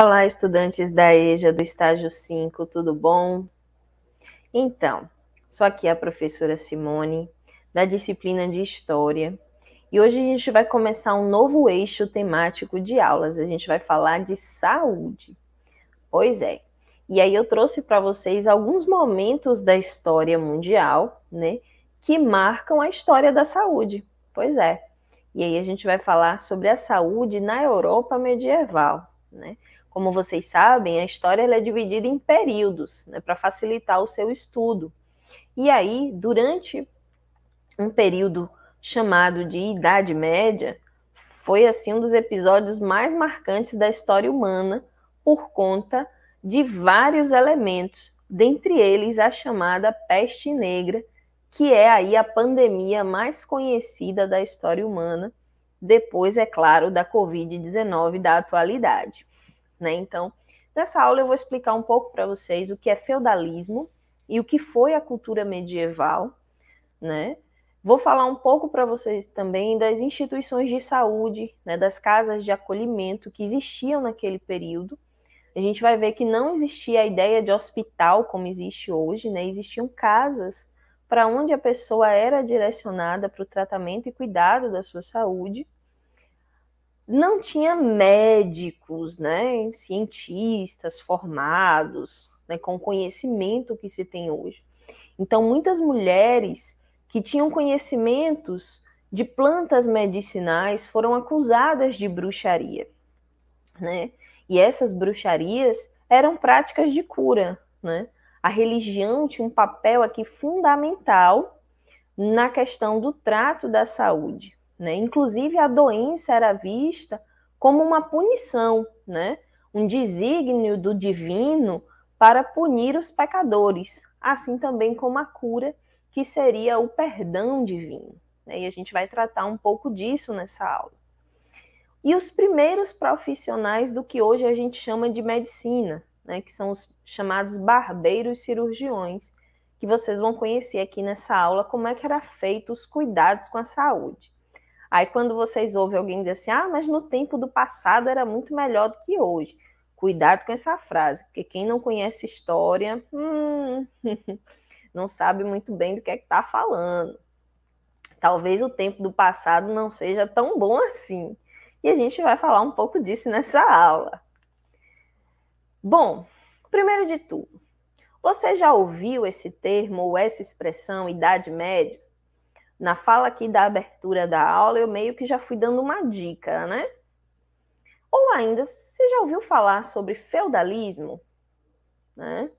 Olá, estudantes da EJA do estágio 5, tudo bom? Então, sou aqui a professora Simone, da disciplina de História, e hoje a gente vai começar um novo eixo temático de aulas, a gente vai falar de saúde. Pois é, e aí eu trouxe para vocês alguns momentos da história mundial, né, que marcam a história da saúde. Pois é. E aí a gente vai falar sobre a saúde na Europa medieval, né? Como vocês sabem, a história é dividida em períodos, né, para facilitar o seu estudo. E aí, durante um período chamado de Idade Média, foi assim um dos episódios mais marcantes da história humana por conta de vários elementos, dentre eles a chamada peste negra, que é aí a pandemia mais conhecida da história humana, depois, é claro, da Covid-19 da atualidade. Né? Então, nessa aula eu vou explicar um pouco para vocês o que é feudalismo e o que foi a cultura medieval, né? Vou falar um pouco para vocês também das instituições de saúde, né, das casas de acolhimento que existiam naquele período. A gente vai ver que não existia a ideia de hospital como existe hoje, né? Existiam casas para onde a pessoa era direcionada para o tratamento e cuidado da sua saúde não tinha médicos, né, cientistas formados, né, com o conhecimento que se tem hoje. Então, muitas mulheres que tinham conhecimentos de plantas medicinais foram acusadas de bruxaria, né? E essas bruxarias eram práticas de cura, né? A religião tinha um papel aqui fundamental na questão do trato da saúde. Né? Inclusive, a doença era vista como uma punição, né? um desígnio do divino para punir os pecadores, assim também como a cura, que seria o perdão divino. Né? E a gente vai tratar um pouco disso nessa aula. E os primeiros profissionais do que hoje a gente chama de medicina, né? que são os chamados barbeiros cirurgiões, que vocês vão conhecer aqui nessa aula como é que era feito os cuidados com a saúde. Aí quando vocês ouvem alguém dizer assim, ah, mas no tempo do passado era muito melhor do que hoje. Cuidado com essa frase, porque quem não conhece história hum, não sabe muito bem do que é que está falando. Talvez o tempo do passado não seja tão bom assim. E a gente vai falar um pouco disso nessa aula. Bom, primeiro de tudo, você já ouviu esse termo ou essa expressão idade média? na fala aqui da abertura da aula, eu meio que já fui dando uma dica, né? Ou ainda, você já ouviu falar sobre feudalismo? Né?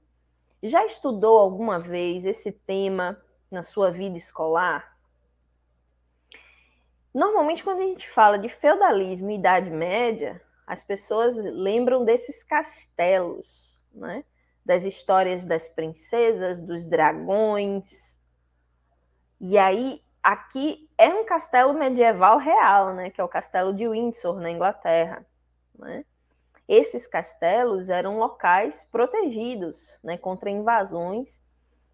Já estudou alguma vez esse tema na sua vida escolar? Normalmente, quando a gente fala de feudalismo e Idade Média, as pessoas lembram desses castelos, né? das histórias das princesas, dos dragões. E aí, aqui é um castelo medieval real, né? Que é o castelo de Windsor, na Inglaterra. Né? Esses castelos eram locais protegidos né, contra invasões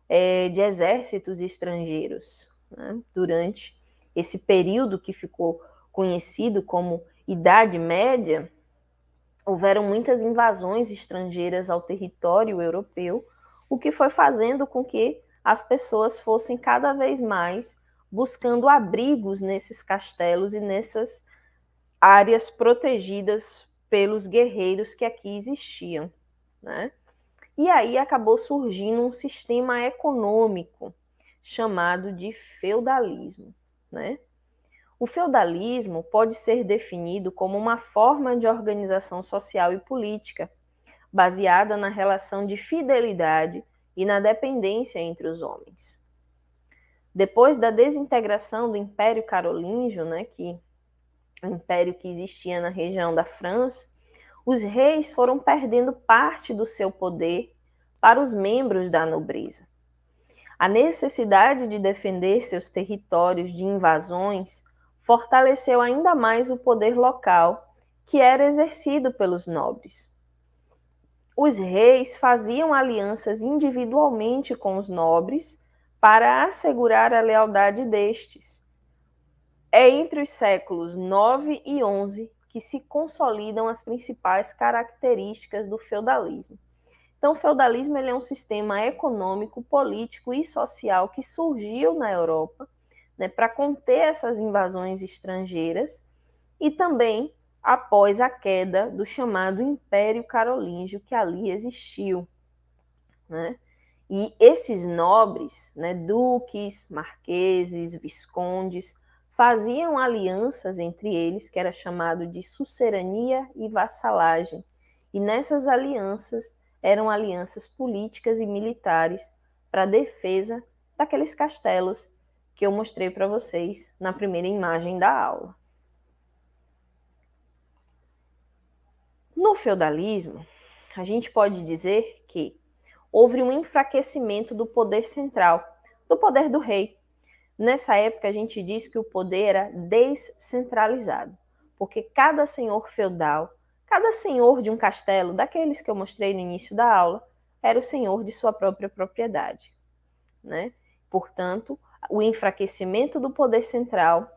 é, de exércitos estrangeiros né, durante esse período que ficou conhecido como Idade Média. Houveram muitas invasões estrangeiras ao território europeu, o que foi fazendo com que as pessoas fossem cada vez mais buscando abrigos nesses castelos e nessas áreas protegidas pelos guerreiros que aqui existiam. Né? E aí acabou surgindo um sistema econômico chamado de feudalismo. Né? O feudalismo pode ser definido como uma forma de organização social e política baseada na relação de fidelidade e na dependência entre os homens. Depois da desintegração do Império Carolíngio, né, que o império que existia na região da França, os reis foram perdendo parte do seu poder para os membros da nobreza. A necessidade de defender seus territórios de invasões fortaleceu ainda mais o poder local que era exercido pelos nobres. Os reis faziam alianças individualmente com os nobres para assegurar a lealdade destes. É entre os séculos 9 e 11 que se consolidam as principais características do feudalismo. Então, o feudalismo é um sistema econômico, político e social que surgiu na Europa né, para conter essas invasões estrangeiras e também após a queda do chamado Império Carolíngio que ali existiu. Né? E esses nobres, né, duques, marqueses, viscondes, faziam alianças entre eles, que era chamado de sucerania e vassalagem. E nessas alianças eram alianças políticas e militares para defesa daqueles castelos que eu mostrei para vocês na primeira imagem da aula. No feudalismo, a gente pode dizer que houve um enfraquecimento do poder central, do poder do rei. Nessa época, a gente diz que o poder era descentralizado, porque cada senhor feudal, cada senhor de um castelo, daqueles que eu mostrei no início da aula, era o senhor de sua própria propriedade. Né? Portanto, o enfraquecimento do poder central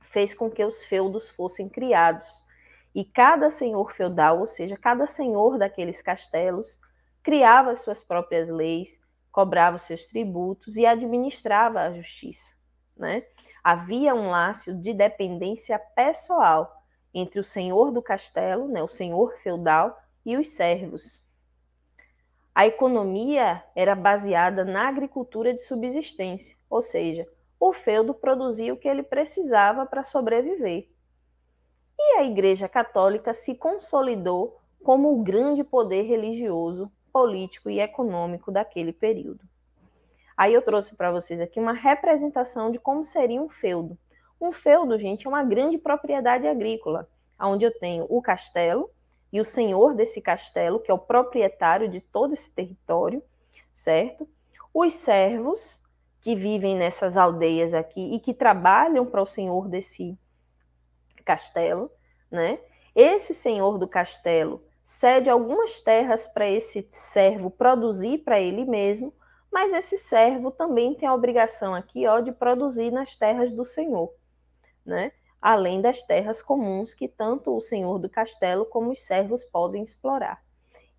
fez com que os feudos fossem criados. E cada senhor feudal, ou seja, cada senhor daqueles castelos, criava suas próprias leis, cobrava seus tributos e administrava a justiça. Né? Havia um laço de dependência pessoal entre o senhor do castelo, né, o senhor feudal, e os servos. A economia era baseada na agricultura de subsistência, ou seja, o feudo produzia o que ele precisava para sobreviver. E a Igreja Católica se consolidou como o grande poder religioso político e econômico daquele período. Aí eu trouxe para vocês aqui uma representação de como seria um feudo. Um feudo, gente, é uma grande propriedade agrícola, onde eu tenho o castelo e o senhor desse castelo, que é o proprietário de todo esse território, certo? Os servos que vivem nessas aldeias aqui e que trabalham para o senhor desse castelo, né? Esse senhor do castelo cede algumas terras para esse servo produzir para ele mesmo, mas esse servo também tem a obrigação aqui ó, de produzir nas terras do senhor, né? além das terras comuns que tanto o senhor do castelo como os servos podem explorar.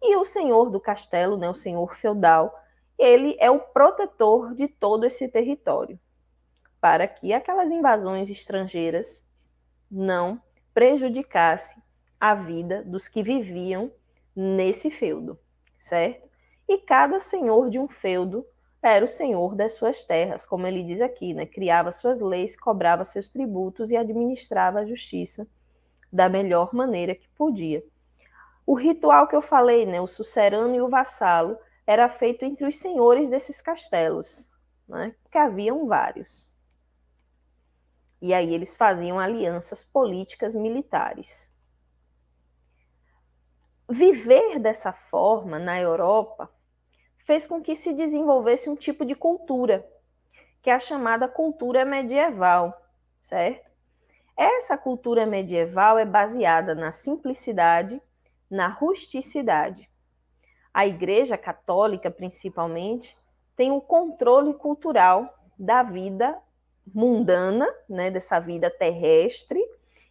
E o senhor do castelo, né, o senhor feudal, ele é o protetor de todo esse território, para que aquelas invasões estrangeiras não prejudicasse a vida dos que viviam nesse feudo, certo? E cada senhor de um feudo era o senhor das suas terras, como ele diz aqui, né? Criava suas leis, cobrava seus tributos e administrava a justiça da melhor maneira que podia. O ritual que eu falei, né, o sucerano e o vassalo, era feito entre os senhores desses castelos, né? Porque haviam vários. E aí eles faziam alianças políticas militares viver dessa forma na Europa fez com que se desenvolvesse um tipo de cultura, que é a chamada cultura medieval, certo? Essa cultura medieval é baseada na simplicidade, na rusticidade. A Igreja Católica, principalmente, tem o um controle cultural da vida mundana, né, dessa vida terrestre,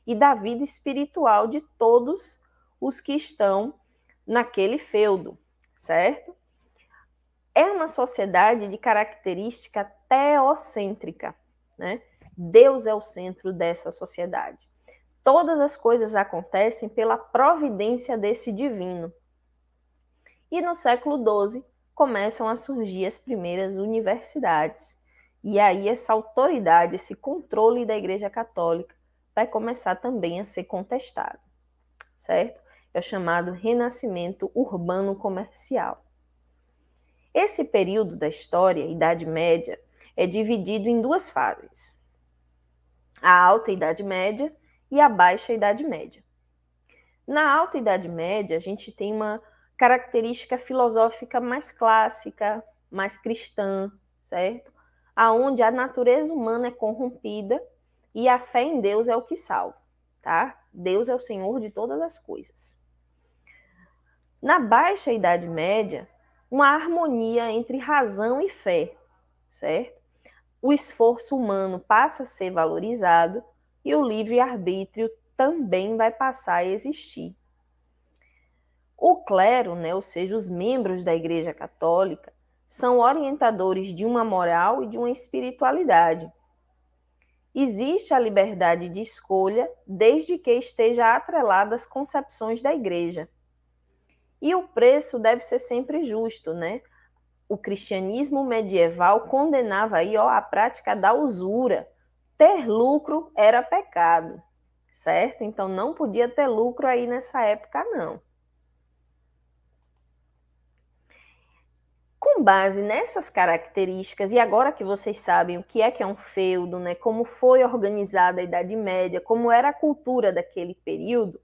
e da vida espiritual de todos os que estão naquele feudo, certo? É uma sociedade de característica teocêntrica, né? Deus é o centro dessa sociedade. Todas as coisas acontecem pela providência desse divino. E no século XII começam a surgir as primeiras universidades. E aí essa autoridade, esse controle da Igreja Católica vai começar também a ser contestado, certo? é chamado renascimento urbano comercial. Esse período da história, Idade Média, é dividido em duas fases: a Alta Idade Média e a Baixa Idade Média. Na Alta Idade Média, a gente tem uma característica filosófica mais clássica, mais cristã, certo? Aonde a natureza humana é corrompida e a fé em Deus é o que salva, tá? Deus é o Senhor de todas as coisas. Na Baixa Idade Média, uma harmonia entre razão e fé, certo? O esforço humano passa a ser valorizado e o livre-arbítrio também vai passar a existir. O clero, né, ou seja, os membros da Igreja Católica, são orientadores de uma moral e de uma espiritualidade. Existe a liberdade de escolha desde que esteja atrelada às concepções da Igreja. E o preço deve ser sempre justo, né? O cristianismo medieval condenava aí ó, a prática da usura. Ter lucro era pecado, certo? Então não podia ter lucro aí nessa época, não. Com base nessas características, e agora que vocês sabem o que é que é um feudo, né, como foi organizada a Idade Média, como era a cultura daquele período,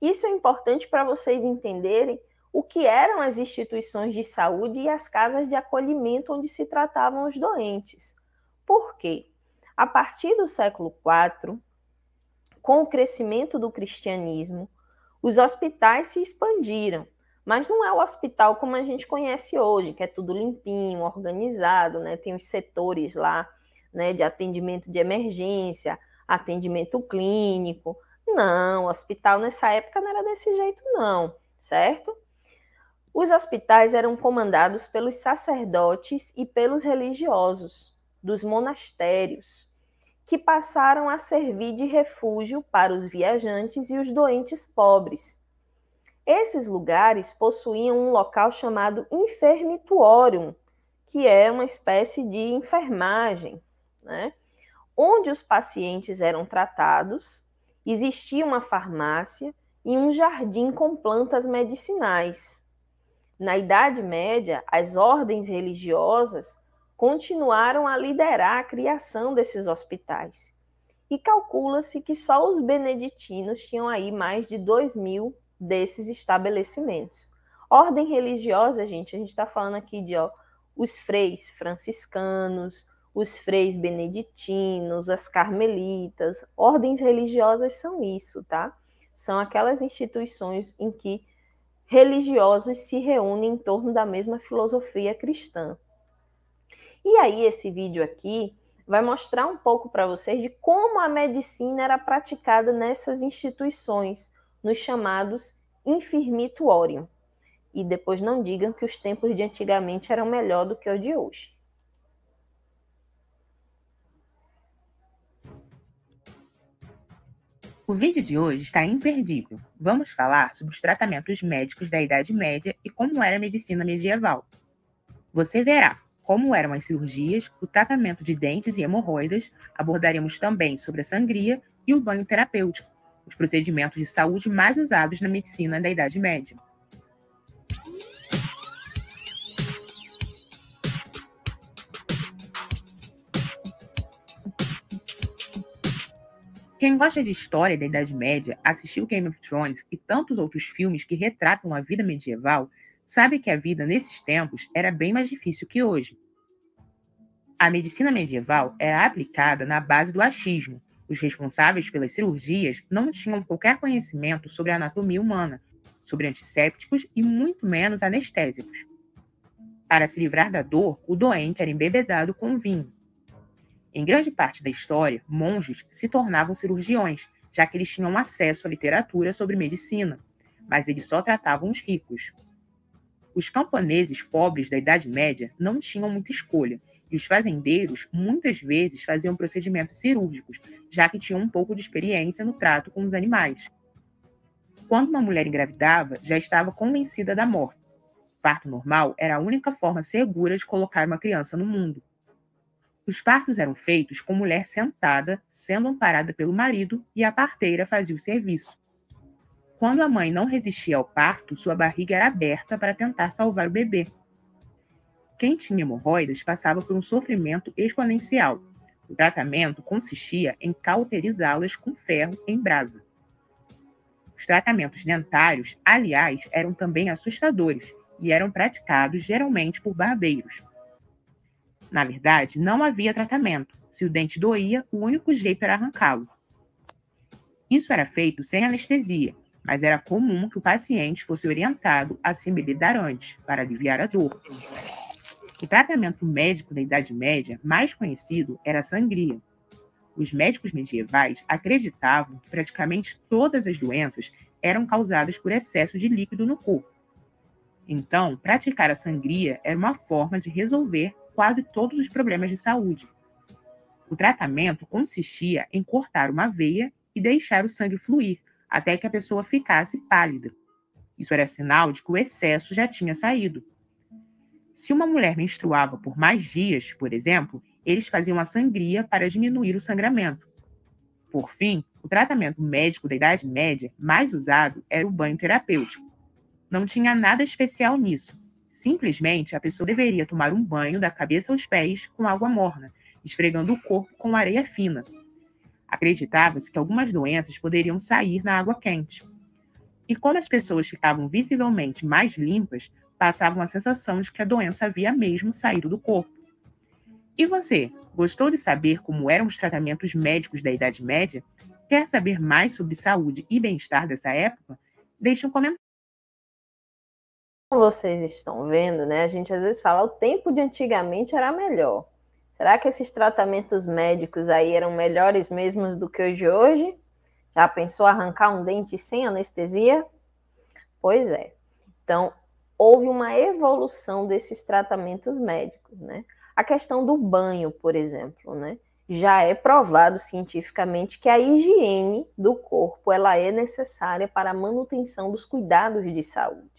isso é importante para vocês entenderem o que eram as instituições de saúde e as casas de acolhimento onde se tratavam os doentes. Por quê? A partir do século IV, com o crescimento do cristianismo, os hospitais se expandiram, mas não é o hospital como a gente conhece hoje, que é tudo limpinho, organizado, né? Tem os setores lá, né, de atendimento de emergência, atendimento clínico. Não, o hospital nessa época não era desse jeito não, certo? Os hospitais eram comandados pelos sacerdotes e pelos religiosos dos monastérios, que passaram a servir de refúgio para os viajantes e os doentes pobres. Esses lugares possuíam um local chamado infermitorium, que é uma espécie de enfermagem, né? onde os pacientes eram tratados, existia uma farmácia e um jardim com plantas medicinais. Na Idade Média, as ordens religiosas continuaram a liderar a criação desses hospitais. E calcula-se que só os beneditinos tinham aí mais de 2 mil desses estabelecimentos. Ordem religiosa, gente, a gente está falando aqui de ó, os freis franciscanos, os freis beneditinos, as carmelitas. Ordens religiosas são isso, tá? São aquelas instituições em que religiosos se reúnem em torno da mesma filosofia cristã. E aí, esse vídeo aqui vai mostrar um pouco para vocês de como a medicina era praticada nessas instituições, nos chamados infirmitorium. E depois não digam que os tempos de antigamente eram melhor do que o de hoje. O vídeo de hoje está imperdível. Vamos falar sobre os tratamentos médicos da Idade Média e como era a medicina medieval. Você verá como eram as cirurgias, o tratamento de dentes e hemorroidas, abordaremos também sobre a sangria e o banho terapêutico, os procedimentos de saúde mais usados na medicina da Idade Média. Quem gosta de história da Idade Média, assistiu Game of Thrones e tantos outros filmes que retratam a vida medieval, sabe que a vida nesses tempos era bem mais difícil que hoje. A medicina medieval era aplicada na base do achismo. Os responsáveis pelas cirurgias não tinham qualquer conhecimento sobre a anatomia humana, sobre antissépticos e muito menos anestésicos. Para se livrar da dor, o doente era embebedado com vinho. Em grande parte da história, monges se tornavam cirurgiões, já que eles tinham acesso à literatura sobre medicina, mas eles só tratavam os ricos. Os camponeses pobres da Idade Média não tinham muita escolha, e os fazendeiros muitas vezes faziam procedimentos cirúrgicos, já que tinham um pouco de experiência no trato com os animais. Quando uma mulher engravidava, já estava convencida da morte. O parto normal era a única forma segura de colocar uma criança no mundo. Os partos eram feitos com mulher sentada, sendo amparada pelo marido, e a parteira fazia o serviço. Quando a mãe não resistia ao parto, sua barriga era aberta para tentar salvar o bebê. Quem tinha hemorroidas passava por um sofrimento exponencial. O tratamento consistia em cauterizá-las com ferro em brasa. Os tratamentos dentários, aliás, eram também assustadores e eram praticados geralmente por barbeiros, na verdade, não havia tratamento. Se o dente doía, o único jeito era arrancá-lo. Isso era feito sem anestesia, mas era comum que o paciente fosse orientado a se embebedar para aliviar a dor. O tratamento médico da Idade Média mais conhecido era a sangria. Os médicos medievais acreditavam que praticamente todas as doenças eram causadas por excesso de líquido no corpo. Então, praticar a sangria era uma forma de resolver quase todos os problemas de saúde. O tratamento consistia em cortar uma veia e deixar o sangue fluir até que a pessoa ficasse pálida. Isso era sinal de que o excesso já tinha saído. Se uma mulher menstruava por mais dias, por exemplo, eles faziam a sangria para diminuir o sangramento. Por fim, o tratamento médico da Idade Média mais usado era o banho terapêutico. Não tinha nada especial nisso, Simplesmente, a pessoa deveria tomar um banho da cabeça aos pés com água morna, esfregando o corpo com areia fina. Acreditava-se que algumas doenças poderiam sair na água quente. E quando as pessoas ficavam visivelmente mais limpas, passavam a sensação de que a doença havia mesmo saído do corpo. E você, gostou de saber como eram os tratamentos médicos da Idade Média? Quer saber mais sobre saúde e bem-estar dessa época? Deixe um comentário. Como vocês estão vendo, né? A gente às vezes fala, o tempo de antigamente era melhor. Será que esses tratamentos médicos aí eram melhores mesmo do que o de hoje? Já pensou arrancar um dente sem anestesia? Pois é. Então, houve uma evolução desses tratamentos médicos, né? A questão do banho, por exemplo, né? Já é provado cientificamente que a higiene do corpo ela é necessária para a manutenção dos cuidados de saúde.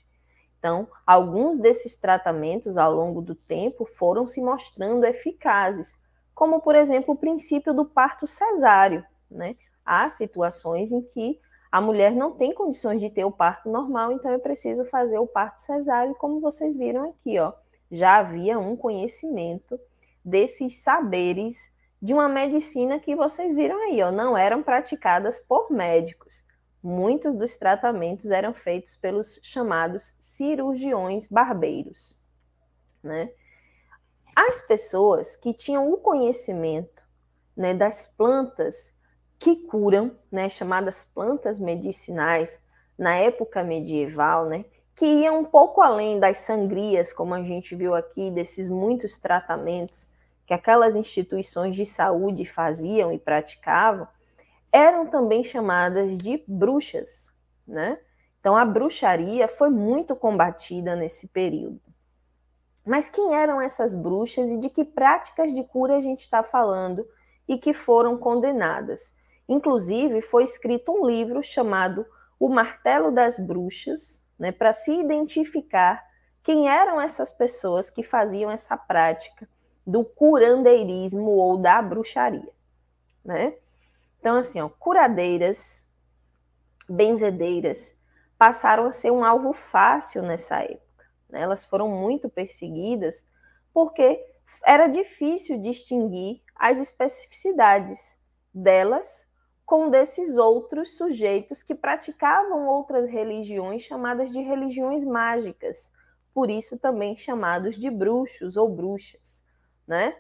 Então, alguns desses tratamentos ao longo do tempo foram se mostrando eficazes, como, por exemplo, o princípio do parto cesáreo. Né? Há situações em que a mulher não tem condições de ter o parto normal, então é preciso fazer o parto cesáreo, como vocês viram aqui, ó. Já havia um conhecimento desses saberes de uma medicina que vocês viram aí, ó, não eram praticadas por médicos muitos dos tratamentos eram feitos pelos chamados cirurgiões barbeiros. Né? As pessoas que tinham o conhecimento né, das plantas que curam, né, chamadas plantas medicinais, na época medieval, né, que iam um pouco além das sangrias, como a gente viu aqui, desses muitos tratamentos que aquelas instituições de saúde faziam e praticavam, eram também chamadas de bruxas, né? Então a bruxaria foi muito combatida nesse período. Mas quem eram essas bruxas e de que práticas de cura a gente está falando e que foram condenadas? Inclusive, foi escrito um livro chamado O Martelo das Bruxas, né, para se identificar quem eram essas pessoas que faziam essa prática do curandeirismo ou da bruxaria. Né? Então, assim, ó, curadeiras, benzedeiras, passaram a ser um alvo fácil nessa época. Né? Elas foram muito perseguidas porque era difícil distinguir as especificidades delas com desses outros sujeitos que praticavam outras religiões chamadas de religiões mágicas, por isso também chamados de bruxos ou bruxas, né?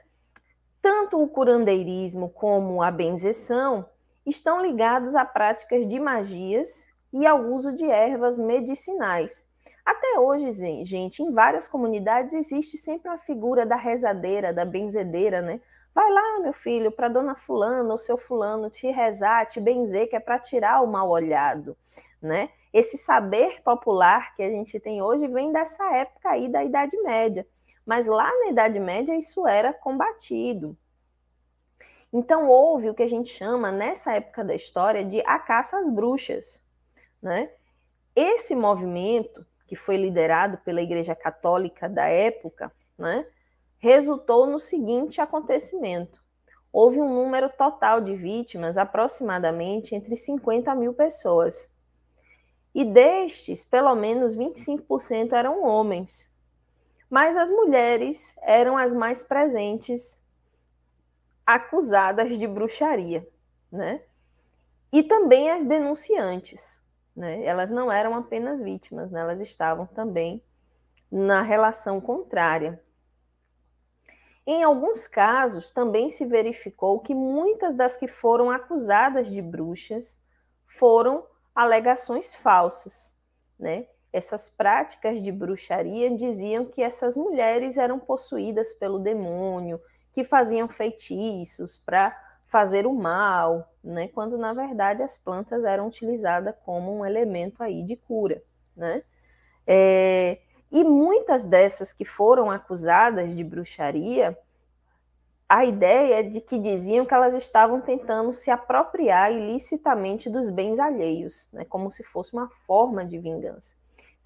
Tanto o curandeirismo como a benzeção estão ligados a práticas de magias e ao uso de ervas medicinais. Até hoje, gente, em várias comunidades existe sempre a figura da rezadeira, da benzedeira, né? Vai lá, meu filho, para dona fulana ou seu fulano te rezar, te benzer, que é para tirar o mal olhado, né? Esse saber popular que a gente tem hoje vem dessa época aí da Idade Média. Mas lá na Idade Média isso era combatido. Então houve o que a gente chama nessa época da história de a caça às bruxas, né? Esse movimento que foi liderado pela Igreja Católica da época, né, resultou no seguinte acontecimento: houve um número total de vítimas, aproximadamente entre 50 mil pessoas. E destes, pelo menos 25% eram homens, mas as mulheres eram as mais presentes acusadas de bruxaria, né? E também as denunciantes, né? Elas não eram apenas vítimas, né? elas estavam também na relação contrária. Em alguns casos, também se verificou que muitas das que foram acusadas de bruxas foram alegações falsas, né? essas práticas de bruxaria diziam que essas mulheres eram possuídas pelo demônio, que faziam feitiços para fazer o mal, né? Quando na verdade as plantas eram utilizadas como um elemento aí de cura, né? É, e muitas dessas que foram acusadas de bruxaria, a ideia é de que diziam que elas estavam tentando se apropriar ilicitamente dos bens alheios, né? Como se fosse uma forma de vingança.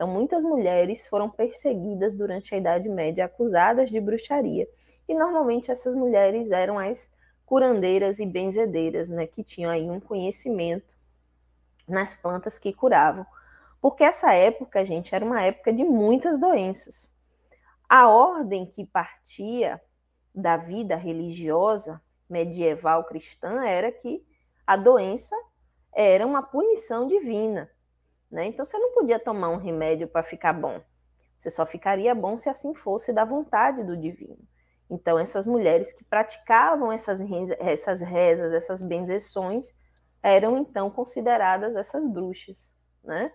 Então, muitas mulheres foram perseguidas durante a Idade Média, acusadas de bruxaria. E normalmente essas mulheres eram as curandeiras e benzedeiras, né, que tinham aí um conhecimento nas plantas que curavam. Porque essa época, gente, era uma época de muitas doenças. A ordem que partia da vida religiosa medieval cristã era que a doença era uma punição divina. Né? Então você não podia tomar um remédio para ficar bom. Você só ficaria bom se assim fosse da vontade do divino. Então essas mulheres que praticavam essas, essas rezas, essas benzeções, eram então consideradas essas bruxas. Né?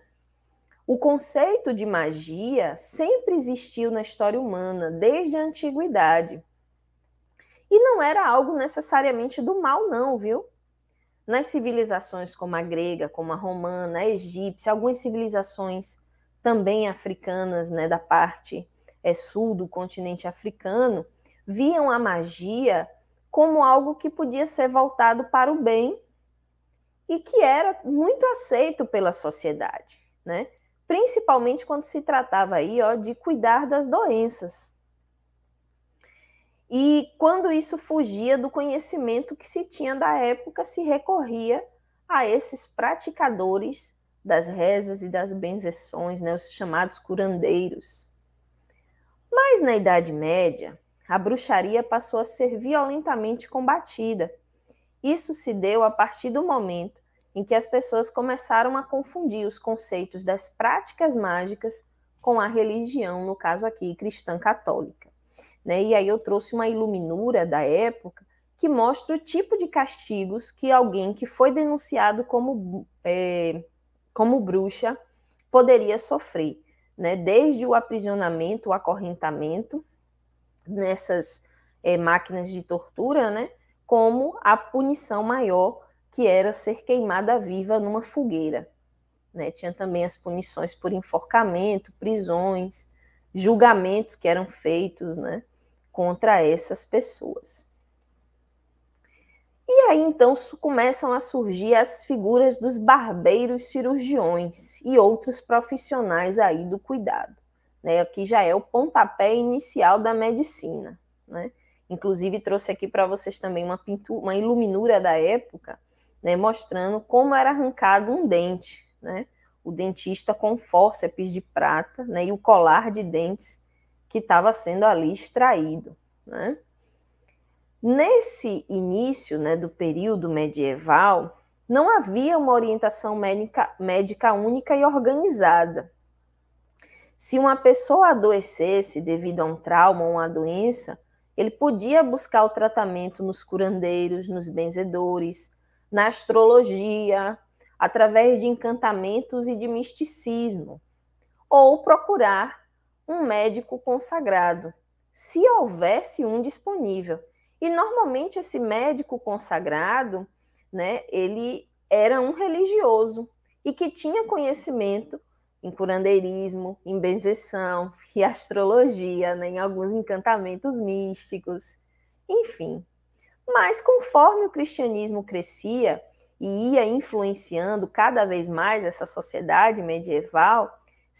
O conceito de magia sempre existiu na história humana, desde a antiguidade. E não era algo necessariamente do mal, não, viu? nas civilizações como a grega, como a romana, a egípcia, algumas civilizações também africanas, né, da parte é, sul do continente africano, viam a magia como algo que podia ser voltado para o bem e que era muito aceito pela sociedade, né? Principalmente quando se tratava aí, ó, de cuidar das doenças. E quando isso fugia do conhecimento que se tinha da época, se recorria a esses praticadores das rezas e das benzeções, né, os chamados curandeiros. Mas na Idade Média, a bruxaria passou a ser violentamente combatida. Isso se deu a partir do momento em que as pessoas começaram a confundir os conceitos das práticas mágicas com a religião, no caso aqui cristã católica. Né? E aí eu trouxe uma iluminura da época que mostra o tipo de castigos que alguém que foi denunciado como, é, como bruxa poderia sofrer, né? Desde o aprisionamento, o acorrentamento nessas é, máquinas de tortura, né? Como a punição maior que era ser queimada viva numa fogueira, né? Tinha também as punições por enforcamento, prisões, julgamentos que eram feitos, né? contra essas pessoas. E aí então começam a surgir as figuras dos barbeiros cirurgiões e outros profissionais aí do cuidado, né? Aqui já é o pontapé inicial da medicina, né? Inclusive trouxe aqui para vocês também uma pintura, uma iluminura da época, né, mostrando como era arrancado um dente, né? O dentista com fórceps de prata, né, e o colar de dentes que estava sendo ali extraído. Né? Nesse início né, do período medieval, não havia uma orientação médica, médica única e organizada. Se uma pessoa adoecesse devido a um trauma ou uma doença, ele podia buscar o tratamento nos curandeiros, nos benzedores, na astrologia, através de encantamentos e de misticismo, ou procurar um médico consagrado, se houvesse um disponível. E normalmente esse médico consagrado, né, ele era um religioso e que tinha conhecimento em curandeirismo, em benzeção e astrologia, né, em alguns encantamentos místicos, enfim. Mas conforme o cristianismo crescia e ia influenciando cada vez mais essa sociedade medieval,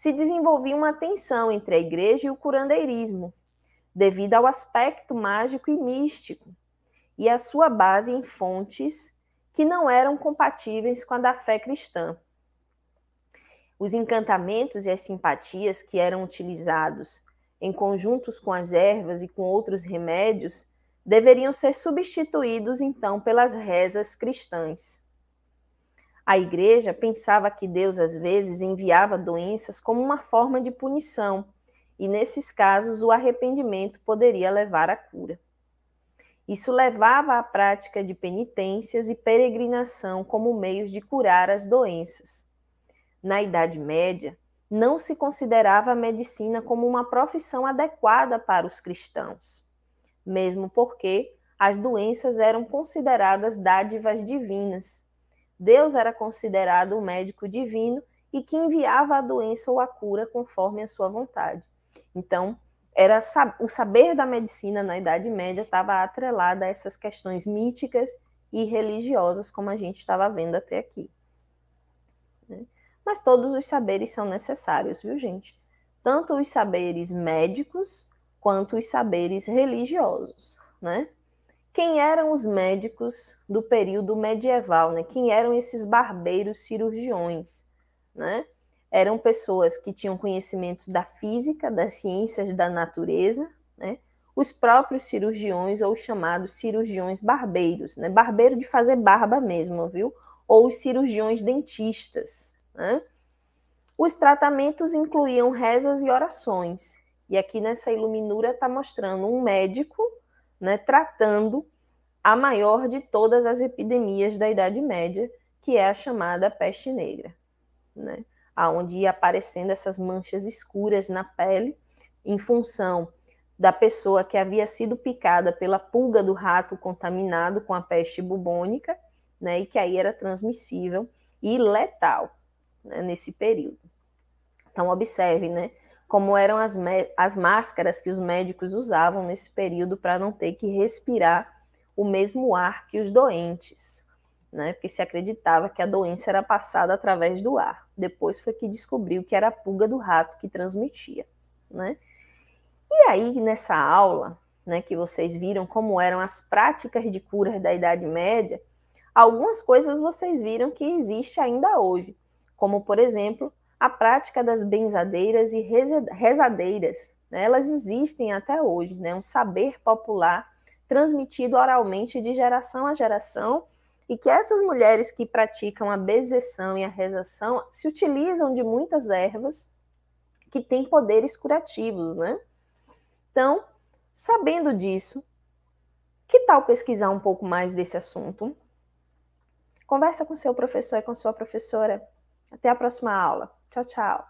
se desenvolvia uma tensão entre a igreja e o curandeirismo, devido ao aspecto mágico e místico, e à sua base em fontes que não eram compatíveis com a da fé cristã. Os encantamentos e as simpatias que eram utilizados em conjuntos com as ervas e com outros remédios deveriam ser substituídos então pelas rezas cristãs. A igreja pensava que Deus às vezes enviava doenças como uma forma de punição, e nesses casos o arrependimento poderia levar à cura. Isso levava à prática de penitências e peregrinação como meios de curar as doenças. Na Idade Média, não se considerava a medicina como uma profissão adequada para os cristãos, mesmo porque as doenças eram consideradas dádivas divinas Deus era considerado o médico divino e que enviava a doença ou a cura conforme a sua vontade. Então, era o saber da medicina na Idade Média estava atrelado a essas questões míticas e religiosas, como a gente estava vendo até aqui. Né? Mas todos os saberes são necessários, viu, gente? Tanto os saberes médicos quanto os saberes religiosos, né? quem eram os médicos do período medieval, né? Quem eram esses barbeiros cirurgiões, né? Eram pessoas que tinham conhecimentos da física, das ciências da natureza, né? Os próprios cirurgiões ou chamados cirurgiões barbeiros, né? Barbeiro de fazer barba mesmo, viu? Ou os cirurgiões dentistas, né? Os tratamentos incluíam rezas e orações. E aqui nessa iluminura está mostrando um médico né, tratando a maior de todas as epidemias da Idade Média, que é a chamada peste negra, né? Aonde ia aparecendo essas manchas escuras na pele em função da pessoa que havia sido picada pela pulga do rato contaminado com a peste bubônica, né, e que aí era transmissível e letal né, nesse período. Então observe, né, como eram as, as máscaras que os médicos usavam nesse período para não ter que respirar o mesmo ar que os doentes, né? Porque se acreditava que a doença era passada através do ar. Depois foi que descobriu que era a pulga do rato que transmitia, né? E aí nessa aula, né, que vocês viram como eram as práticas de curas da Idade Média, algumas coisas vocês viram que existe ainda hoje, como por exemplo, a prática das benzadeiras e rezadeiras. Né? Elas existem até hoje, né? um saber popular transmitido oralmente de geração a geração, e que essas mulheres que praticam a bezeção e a rezação se utilizam de muitas ervas que têm poderes curativos. Né? Então, sabendo disso, que tal pesquisar um pouco mais desse assunto? Conversa com seu professor e com sua professora. Até a próxima aula. Tchau, tchau.